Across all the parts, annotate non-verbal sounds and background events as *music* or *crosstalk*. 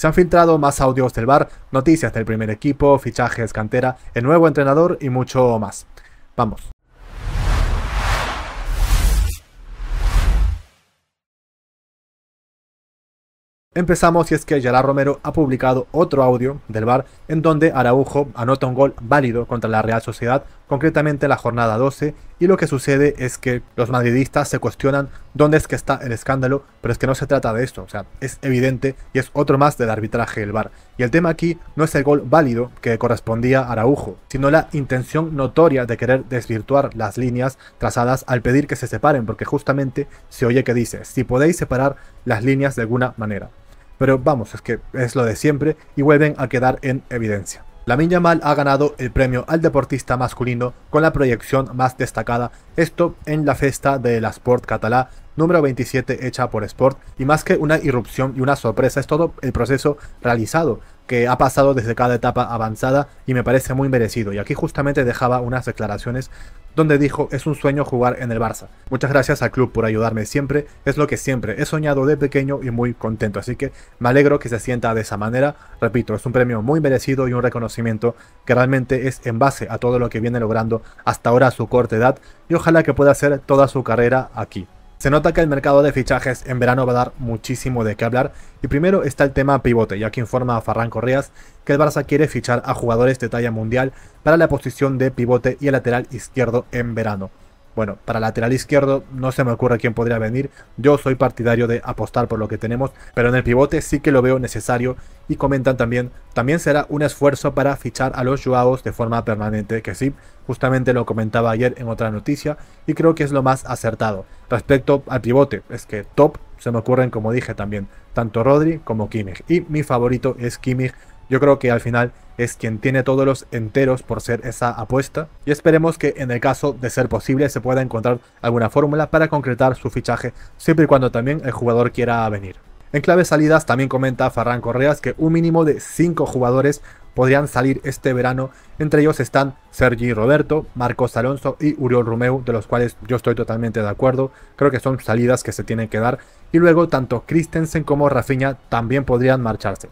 Se han filtrado más audios del bar, noticias del primer equipo, fichajes, cantera, el nuevo entrenador y mucho más. Vamos. Empezamos y es que Gerard Romero ha publicado otro audio del bar en donde Araujo anota un gol válido contra la Real Sociedad concretamente la jornada 12, y lo que sucede es que los madridistas se cuestionan dónde es que está el escándalo, pero es que no se trata de esto, o sea, es evidente y es otro más del arbitraje del VAR. Y el tema aquí no es el gol válido que correspondía a Araujo, sino la intención notoria de querer desvirtuar las líneas trazadas al pedir que se separen, porque justamente se oye que dice, si podéis separar las líneas de alguna manera. Pero vamos, es que es lo de siempre y vuelven a quedar en evidencia. La mal ha ganado el premio al deportista masculino con la proyección más destacada, esto en la festa de la Sport Catalá número 27 hecha por Sport, y más que una irrupción y una sorpresa, es todo el proceso realizado que ha pasado desde cada etapa avanzada y me parece muy merecido. Y aquí justamente dejaba unas declaraciones donde dijo es un sueño jugar en el Barça. Muchas gracias al club por ayudarme siempre, es lo que siempre he soñado de pequeño y muy contento, así que me alegro que se sienta de esa manera. Repito, es un premio muy merecido y un reconocimiento que realmente es en base a todo lo que viene logrando hasta ahora a su corta edad y ojalá que pueda hacer toda su carrera aquí. Se nota que el mercado de fichajes en verano va a dar muchísimo de qué hablar y primero está el tema pivote, ya que informa a Farran Correas que el Barça quiere fichar a jugadores de talla mundial para la posición de pivote y el lateral izquierdo en verano. Bueno, para lateral izquierdo no se me ocurre quién podría venir. Yo soy partidario de apostar por lo que tenemos, pero en el pivote sí que lo veo necesario. Y comentan también, también será un esfuerzo para fichar a los Joaos de forma permanente, que sí, justamente lo comentaba ayer en otra noticia y creo que es lo más acertado. Respecto al pivote, es que top se me ocurren, como dije también, tanto Rodri como Kimmich. Y mi favorito es Kimmich. Yo creo que al final es quien tiene todos los enteros por ser esa apuesta y esperemos que en el caso de ser posible se pueda encontrar alguna fórmula para concretar su fichaje siempre y cuando también el jugador quiera venir. En clave salidas también comenta Farrán Correas que un mínimo de 5 jugadores podrían salir este verano, entre ellos están Sergi Roberto, Marcos Alonso y Uriol Romeu, de los cuales yo estoy totalmente de acuerdo, creo que son salidas que se tienen que dar, y luego tanto Christensen como Rafinha también podrían marcharse.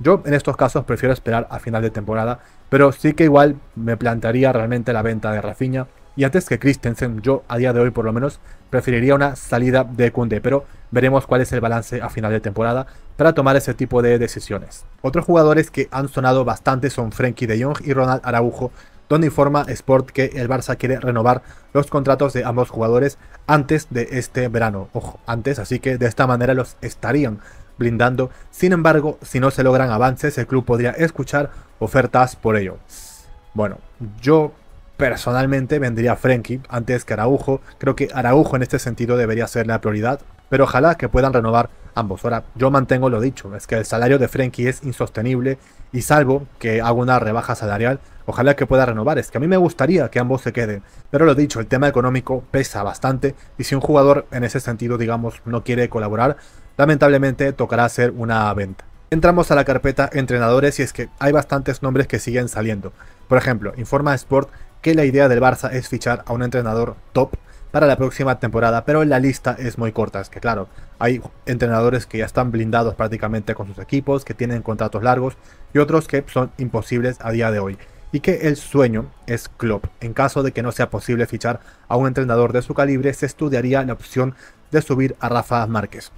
Yo en estos casos prefiero esperar a final de temporada, pero sí que igual me plantearía realmente la venta de Rafinha. Y antes que Christensen, yo a día de hoy por lo menos preferiría una salida de Kunde, pero veremos cuál es el balance a final de temporada para tomar ese tipo de decisiones. Otros jugadores que han sonado bastante son Frenkie de Jong y Ronald Araujo, donde informa Sport que el Barça quiere renovar los contratos de ambos jugadores antes de este verano. Ojo, antes, así que de esta manera los estarían blindando. Sin embargo, si no se logran avances, el club podría escuchar ofertas por ello. Bueno, yo personalmente vendría a Frenkie antes que Araujo. Creo que Araujo en este sentido debería ser la prioridad, pero ojalá que puedan renovar ambos. Ahora, yo mantengo lo dicho, es que el salario de Frenkie es insostenible y salvo que haga una rebaja salarial, ojalá que pueda renovar. Es que a mí me gustaría que ambos se queden, pero lo dicho, el tema económico pesa bastante y si un jugador en ese sentido, digamos, no quiere colaborar, lamentablemente tocará hacer una venta. Entramos a la carpeta entrenadores y es que hay bastantes nombres que siguen saliendo. Por ejemplo, informa Sport que la idea del Barça es fichar a un entrenador top para la próxima temporada, pero la lista es muy corta. Es que claro, hay entrenadores que ya están blindados prácticamente con sus equipos, que tienen contratos largos y otros que son imposibles a día de hoy. Y que el sueño es Klopp. En caso de que no sea posible fichar a un entrenador de su calibre, se estudiaría la opción de subir a Rafa Márquez.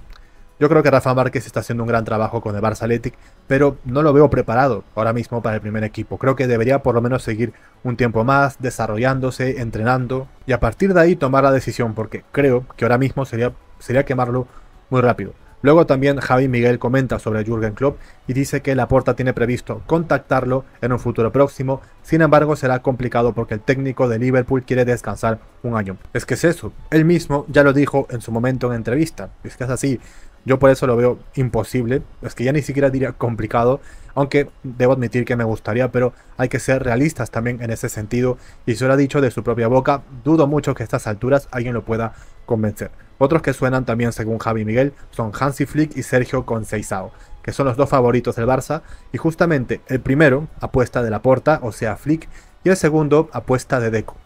Yo creo que Rafa Márquez está haciendo un gran trabajo con el Barça letic pero no lo veo preparado ahora mismo para el primer equipo. Creo que debería por lo menos seguir un tiempo más desarrollándose, entrenando y a partir de ahí tomar la decisión, porque creo que ahora mismo sería, sería quemarlo muy rápido. Luego también Javi Miguel comenta sobre Jürgen Klopp y dice que Laporta tiene previsto contactarlo en un futuro próximo, sin embargo será complicado porque el técnico de Liverpool quiere descansar un año. Es que es eso, él mismo ya lo dijo en su momento en entrevista, es que es así, yo por eso lo veo imposible. Es que ya ni siquiera diría complicado. Aunque debo admitir que me gustaría, pero hay que ser realistas también en ese sentido. Y se lo ha dicho de su propia boca, dudo mucho que a estas alturas alguien lo pueda convencer. Otros que suenan también según Javi Miguel son Hansi Flick y Sergio Conceizao, que son los dos favoritos del Barça. Y justamente el primero, apuesta de la porta, o sea Flick, y el segundo, apuesta de Deco.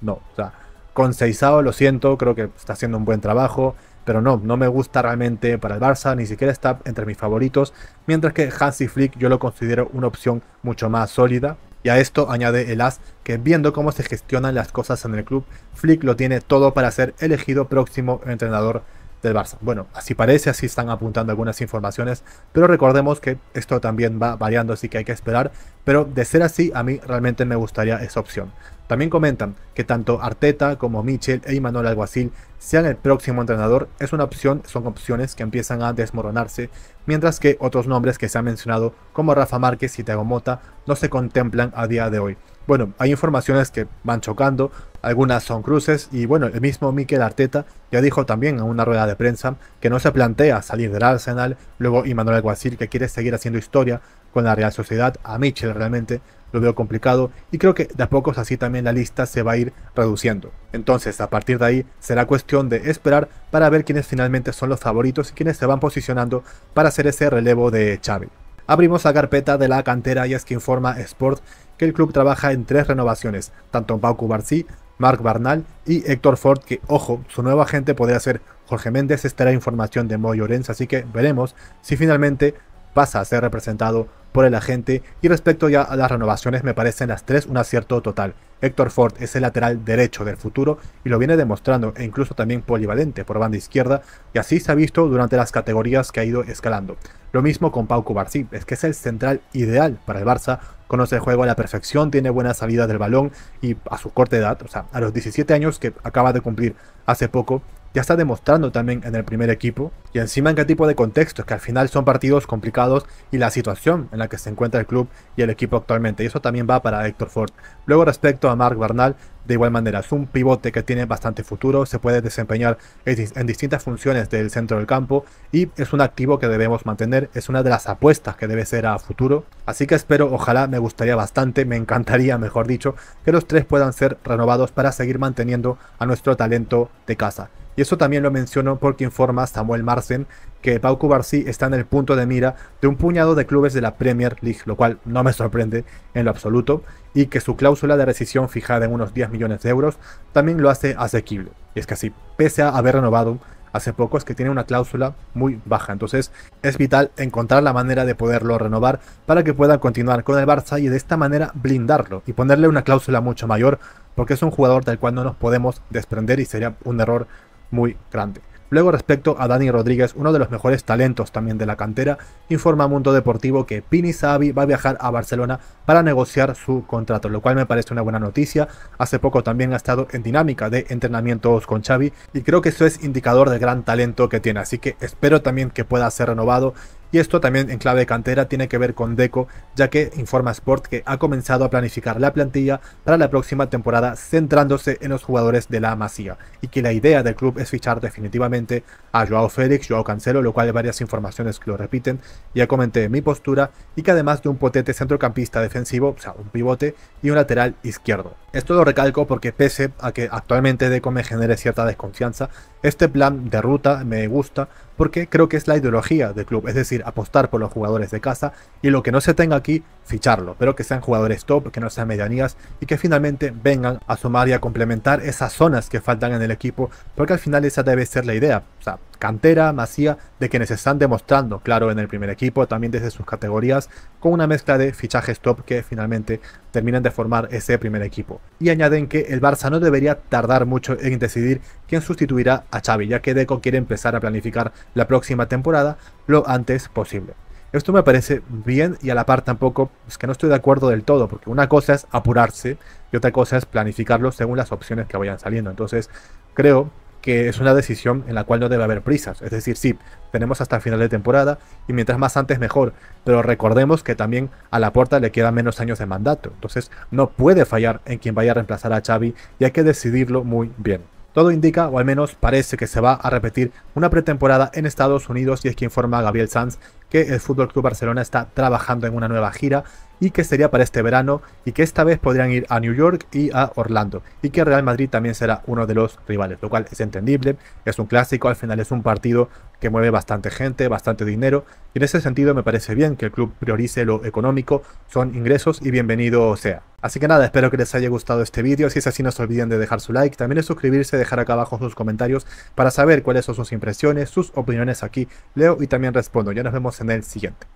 No, o sea, Conceizao lo siento, creo que está haciendo un buen trabajo pero no, no me gusta realmente para el Barça, ni siquiera está entre mis favoritos, mientras que Hansi Flick yo lo considero una opción mucho más sólida. Y a esto añade el as que viendo cómo se gestionan las cosas en el club, Flick lo tiene todo para ser elegido próximo entrenador del Barça. Bueno, así parece, así están apuntando algunas informaciones, pero recordemos que esto también va variando, así que hay que esperar, pero de ser así, a mí realmente me gustaría esa opción. También comentan que tanto Arteta como Michel e Imanol Alguacil sean el próximo entrenador es una opción, son opciones que empiezan a desmoronarse, mientras que otros nombres que se han mencionado como Rafa Márquez y Thiago Mota no se contemplan a día de hoy. Bueno, hay informaciones que van chocando, algunas son cruces y bueno, el mismo Miquel Arteta ya dijo también en una rueda de prensa que no se plantea salir del Arsenal, luego Imanol Alguacil que quiere seguir haciendo historia con la Real Sociedad, a Michel realmente lo veo complicado y creo que de a pocos así también la lista se va a ir reduciendo. Entonces a partir de ahí será cuestión de esperar para ver quiénes finalmente son los favoritos y quiénes se van posicionando para hacer ese relevo de Chávez. Abrimos la carpeta de la cantera y es que informa Sport que el club trabaja en tres renovaciones, tanto en Pau Cubarsí, Marc Barnal y Héctor Ford, que ojo, su nuevo agente podría ser Jorge Méndez, estará información de Moy Lorenz. así que veremos si finalmente pasa a ser representado por el agente y respecto ya a las renovaciones me parecen las tres un acierto total. Héctor Ford es el lateral derecho del futuro y lo viene demostrando e incluso también polivalente por banda izquierda y así se ha visto durante las categorías que ha ido escalando. Lo mismo con Pau Cubarsí, es que es el central ideal para el Barça, conoce el juego a la perfección, tiene buena salida del balón y a su corta edad, o sea, a los 17 años que acaba de cumplir hace poco, ya está demostrando también en el primer equipo y encima en qué tipo de contextos, que al final son partidos complicados y la situación en la que se encuentra el club y el equipo actualmente. Y eso también va para Héctor Ford. Luego respecto a Mark Bernal, de igual manera, es un pivote que tiene bastante futuro, se puede desempeñar en distintas funciones del centro del campo y es un activo que debemos mantener, es una de las apuestas que debe ser a futuro. Así que espero, ojalá, me gustaría bastante, me encantaría, *laughs* mejor dicho, que los tres puedan ser renovados para seguir manteniendo a nuestro talento de casa. Y eso también lo menciono porque informa Samuel Marcen que Pau Cubarsí está en el punto de mira de un puñado de clubes de la Premier League, lo cual no me sorprende en lo absoluto, y que su cláusula de rescisión fijada en unos 10 millones de euros también lo hace asequible. Y es que así, pese a haber renovado hace poco, es que tiene una cláusula muy baja. Entonces es vital encontrar la manera de poderlo renovar para que pueda continuar con el Barça y de esta manera blindarlo y ponerle una cláusula mucho mayor porque es un jugador del cual no nos podemos desprender y sería un error muy grande. Luego respecto a Dani Rodríguez, uno de los mejores talentos también de la cantera, informa Mundo Deportivo que Pini Sabi va a viajar a Barcelona para negociar su contrato, lo cual me parece una buena noticia. Hace poco también ha estado en dinámica de entrenamientos con Xavi y creo que eso es indicador del gran talento que tiene, así que espero también que pueda ser renovado y esto también en clave de cantera tiene que ver con Deco, ya que informa Sport que ha comenzado a planificar la plantilla para la próxima temporada centrándose en los jugadores de la Masía, y que la idea del club es fichar definitivamente a Joao Félix, Joao Cancelo, lo cual hay varias informaciones que lo repiten, ya comenté mi postura, y que además de un potente centrocampista defensivo, o sea, un pivote y un lateral izquierdo. Esto lo recalco porque pese a que actualmente Deco me genere cierta desconfianza, este plan de ruta me gusta porque creo que es la ideología del club, es decir, apostar por los jugadores de casa y lo que no se tenga aquí, ficharlo, pero que sean jugadores top, que no sean medianías y que finalmente vengan a sumar y a complementar esas zonas que faltan en el equipo porque al final esa debe ser la idea, cantera masía de quienes están demostrando, claro, en el primer equipo, también desde sus categorías, con una mezcla de fichajes top que finalmente terminan de formar ese primer equipo. Y añaden que el Barça no debería tardar mucho en decidir quién sustituirá a Xavi, ya que Deco quiere empezar a planificar la próxima temporada lo antes posible. Esto me parece bien y a la par tampoco es que no estoy de acuerdo del todo, porque una cosa es apurarse y otra cosa es planificarlo según las opciones que vayan saliendo. Entonces creo que es una decisión en la cual no debe haber prisas. Es decir, sí, tenemos hasta el final de temporada y mientras más antes mejor. Pero recordemos que también a la puerta le quedan menos años de mandato. Entonces no puede fallar en quien vaya a reemplazar a Xavi y hay que decidirlo muy bien. Todo indica, o al menos parece que se va a repetir una pretemporada en Estados Unidos y es que informa Gabriel Sanz que el Fútbol Club Barcelona está trabajando en una nueva gira y que sería para este verano y que esta vez podrían ir a New York y a Orlando y que Real Madrid también será uno de los rivales, lo cual es entendible, es un clásico, al final es un partido que mueve bastante gente, bastante dinero y en ese sentido me parece bien que el club priorice lo económico, son ingresos y bienvenido sea. Así que nada, espero que les haya gustado este vídeo, si es así no se olviden de dejar su like, también de suscribirse, dejar acá abajo sus comentarios para saber cuáles son sus impresiones, sus opiniones aquí, leo y también respondo, ya nos vemos en el siguiente.